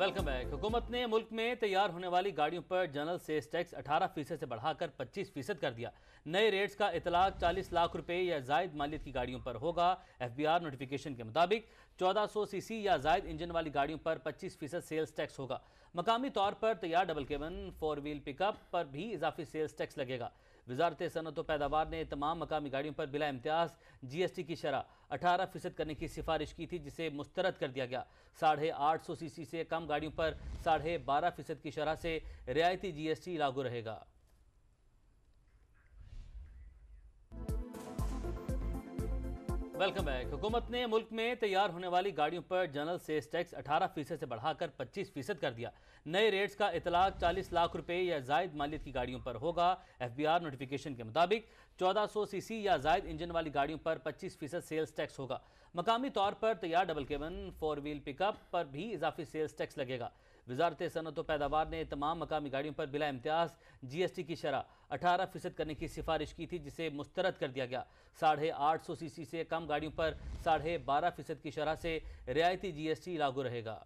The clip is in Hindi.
वेलकम बैक हुकूमत ने मुल्क में तैयार होने वाली गाड़ियों पर जनरल सेल्स टैक्स 18 फीसद से बढ़ाकर 25 फीसद कर दिया नए रेट्स का इतलाक 40 लाख रुपए या जायद मालियत की गाड़ियों पर होगा एफबीआर नोटिफिकेशन के मुताबिक 1400 सीसी या जायद इंजन वाली गाड़ियों पर 25 फीसद सेल्स टैक्स होगा मकामी तौर पर तैयार double cabin four wheel pickup पर भी इजाफी सेल्स टैक्स लगेगा वजारत सनत व पैदावार ने तमाम मकामी गाड़ियों पर बिला इम्तियाज जी एस टी की शरह अठारह फ़ीसद करने की सिफारिश की थी जिसे मुस्तरद कर दिया गया साढ़े आठ सौ सी सी से कम गाड़ियों पर साढ़े बारह फ़ीसद की शरह से रियायती जी एस टी लागू रहेगा वेलकम बैक हुकूमत ने मुल्क में तैयार होने वाली गाड़ियों पर जनरल सेल्स टैक्स 18 फीसद से बढ़ाकर 25 फीसद कर दिया नए रेट्स का इतलाक 40 लाख रुपए या जायद मालियत की गाड़ियों पर होगा एफबीआर नोटिफिकेशन के मुताबिक 1400 सीसी या जायद इंजन वाली गाड़ियों पर 25 फीसद सेल्स टैक्स होगा मकामी तौर पर तैयार double cabin four wheel pickup पर भी इजाफी सेल्स टैक्स लगेगा वजारत सनत व पैदावार ने तमाम मकामी गाड़ियों पर बिला इम्तियाज जी एस टी की शरह अठारह फ़ीसद करने की सिफारिश की थी जिसे मुस्तरद कर दिया गया साढ़े आठ सौ सी सी से कम गाड़ियों पर साढ़े बारह फ़ीसद की शरह से रियायती जी एस टी लागू रहेगा